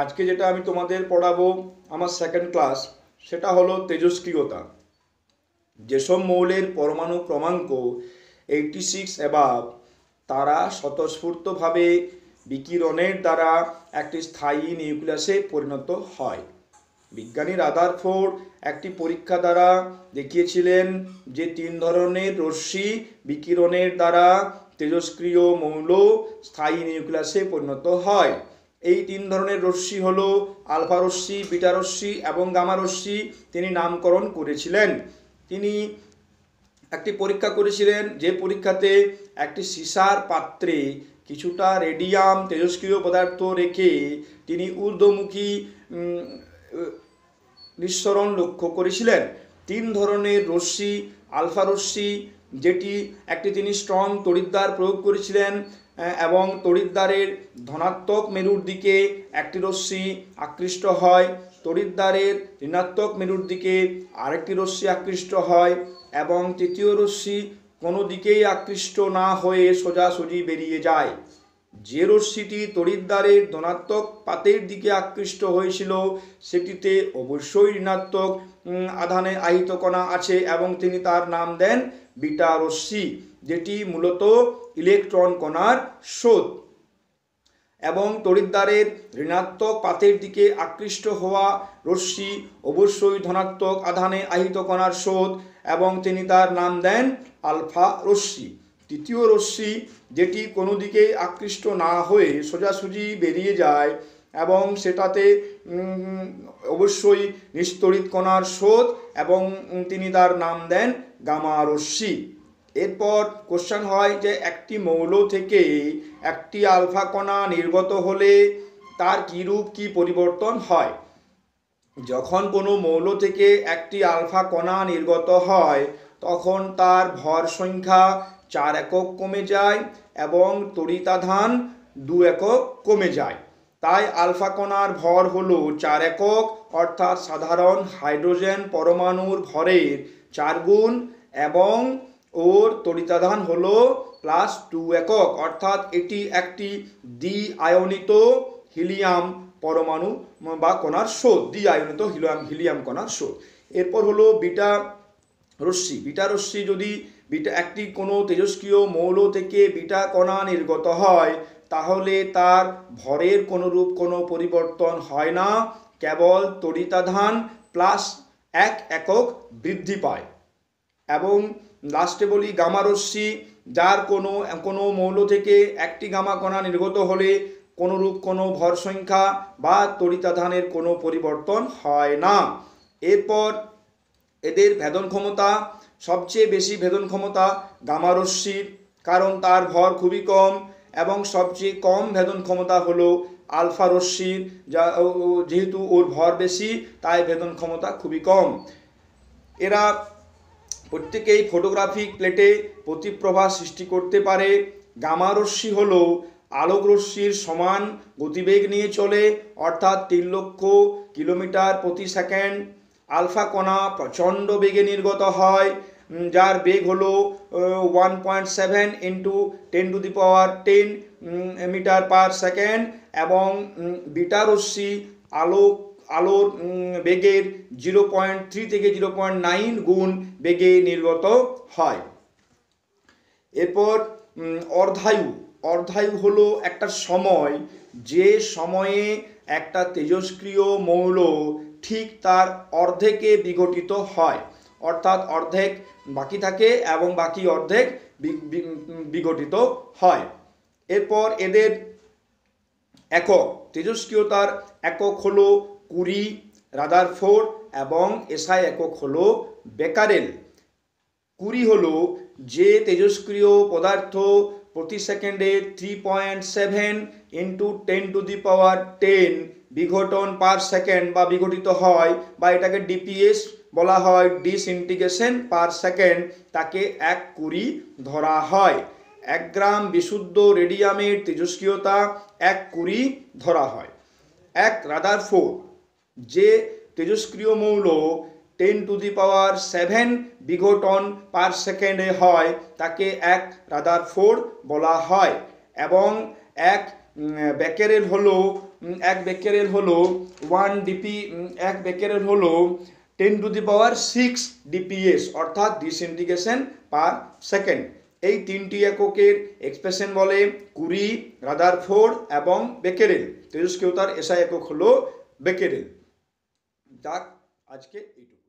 আজকে যেটা আমি তোমাদের পড়াবো আমার সেকেন্ড ক্লাস সেটা হলো তেজস্ক্রিয়তা যেসব মৌলের পরমাণু ক্রমাঙ্ক এইটি সিক্স অ্যাবাব তারা স্বতঃস্ফূর্তভাবে বিকিরণের দ্বারা একটি স্থায়ী নিউক্লিয়াসে পরিণত হয় বিজ্ঞানী রাদারফোর্ড একটি পরীক্ষা দ্বারা দেখিয়েছিলেন যে তিন ধরনের রশ্মি বিকিরণের দ্বারা তেজস্ক্রিয় মৌল স্থায়ী নিউক্লিয়াসে পরিণত হয় এই তিন ধরনের রশ্মি হল আলফা রশ্মি বিটা রশ্মি এবং গামা রশ্মি তিনি নামকরণ করেছিলেন তিনি একটি পরীক্ষা করেছিলেন যে পরীক্ষাতে একটি সিসার পাত্রে কিছুটা রেডিয়াম তেজস্ক্রিয় পদার্থ রেখে তিনি ঊর্ধ্বমুখী নিঃসরণ লক্ষ্য করেছিলেন তিন ধরনের রশ্মি আলফা রশ্মি যেটি একটি তিনি স্ট্রং তড়িদ্দার প্রয়োগ করেছিলেন এবং তড়িৎদ্বারের ধনাত্মক মেরুর দিকে একটি রশ্মি আকৃষ্ট হয় তড়িৎদ্বারের ঋণাত্মক মেরুর দিকে আরেকটি রশ্মি আকৃষ্ট হয় এবং তৃতীয় রশ্মি কোনো দিকেই আকৃষ্ট না হয়ে সোজাসুজি বেরিয়ে যায় যে রশ্মিটি তড়িৎদ্বারের ধনাত্মক পাতের দিকে আকৃষ্ট হয়েছিল সেটিতে অবশ্যই ঋণাত্মক আধানে আহিত কণা আছে এবং তিনি তার নাম দেন বিটা রশ্মি যেটি মূলত ইলেকট্রন কণার স্রোত এবং তড়িৎদ্বারের ঋণাত্মক পাতের দিকে আকৃষ্ট হওয়া রশ্মি অবশ্যই ধনাত্মক আধানে আহিত কণার স্রোত এবং তিনি তার নাম দেন আলফা রশ্মি তৃতীয় রশ্মি যেটি কোনো দিকেই আকৃষ্ট না হয়ে সোজাসুজি বেরিয়ে যায় এবং সেটাতে অবশ্যই নিস্তড়িত কণার স্রোত এবং তিনি তার নাম দেন গামা রশ্মি এরপর কোশ্চেন হয় যে একটি মৌল থেকে একটি আলফা কণা নির্গত হলে তার কী রূপ কী পরিবর্তন হয় যখন কোনো মৌল থেকে একটি আলফা কণা নির্গত হয় তখন তার ভর সংখ্যা চার একক কমে যায় এবং তরিতাধান দু একক কমে যায় তাই আলফা কণার ভর হল চার একক অর্থাৎ সাধারণ হাইড্রোজেন পরমাণুর ভরের চার গুণ এবং ওর তরিতাধান হল প্লাস টু একক অর্থাৎ এটি একটি দ্বি আয়নিত হিলিয়াম পরমাণু বা কণার স্রোত দ্বি আয়নিত হিলিয়াম হিলিয়াম কণার স্রোত এরপর হলো বিটা রশ্মি বিটা রশ্মি যদি বিটা একটি কোনো তেজস্ক্রিয় মৌল থেকে বিটা কণা নির্গত হয় তাহলে তার ভরের কোনোরূপ কোনো পরিবর্তন হয় না কেবল তরিতাধান প্লাস এক একক বৃদ্ধি পায় এবং লাস্টে বলি গামারশ্মি যার কোনো কোনো মৌল থেকে একটি গামা কণা নির্গত হলে কোনোরূপ কোনো ভর সংখ্যা বা তরিতাধানের কোনো পরিবর্তন হয় না এরপর এদের ভেদন ক্ষমতা সবচেয়ে বেশি ভেদন ক্ষমতা গামারস্যির কারণ তার ভর খুবই কম এবং সবচেয়ে কম ভেদন ক্ষমতা হলো আলফা রশ্মির যা যেহেতু ওর ভর বেশি তাই ভেদন ক্ষমতা খুবই কম এরা প্রত্যেকেই ফটোগ্রাফিক প্লেটে প্রতিপ্রভা সৃষ্টি করতে পারে গামারশ্মি হল আলোকরশ্মির সমান গতিবেগ নিয়ে চলে অর্থাৎ তিন লক্ষ কিলোমিটার প্রতি সেকেন্ড আলফা কণা প্রচণ্ড বেগে নির্গত হয় যার বেগ হলো one point seven into ten to the power ten metre per second এবং বিটা রশ্মি আলো আলোর বেগের জিরো পয়েন্ট থ্রি থেকে জিরো পয়েন্ট নাইন গুণ বেগে নির্গত হয় এরপর অর্ধায়ু অর্ধায়ু হলো একটা সময় যে সময়ে একটা তেজস্ক্রিয় মৌল ঠিক তার অর্ধেকে বিঘটিত হয় অর্থাৎ অর্ধেক বাকি থাকে এবং বাকি অর্ধেক বিঘটিত হয় এরপর এদের একক তেজস্ক্রিয়তার একক হলো কুড়ি ফোর এবং এসআই একক হলো বেকারেল কুড়ি হলো যে তেজস্ক্রিয় পদার্থ প্রতি সেকেন্ডে three point seven into ten to the power ten বিঘটন পার সেকেন্ড বা বিঘটিত হয় বা এটাকে ডিপিএস বলা হয় ডিসইন্টিগ্রেশন পার সেকেন্ড তাকে এক কুড়ি ধরা হয় এক গ্রাম বিশুদ্ধ রেডিয়ামের তেজস্ক্রিয়তা এক কুড়ি ধরা হয় এক রাদার ফোর যে তেজস্ক্রিয় মৌল ten to the power seven বিঘটন পার সেকেন্ডে হয় তাকে এক রাদার ফোর বলা হয় এবং এক ব্যাকেরেল হলো এক বেকেরেল হলো ওয়ান ডিপি এক বেকেরেল হলো ten to the power six DPS অর্থাৎ ডিসইন্ডিকেশন পার সেকেন্ড এই তিনটি এককের এক্সপ্রেশন বলে কুড়ি রাদার ফোর এবং বেকেরেল তেজস্কেউতার এসআই একক হলো বেকেরেল যাক আজকে এইটুকু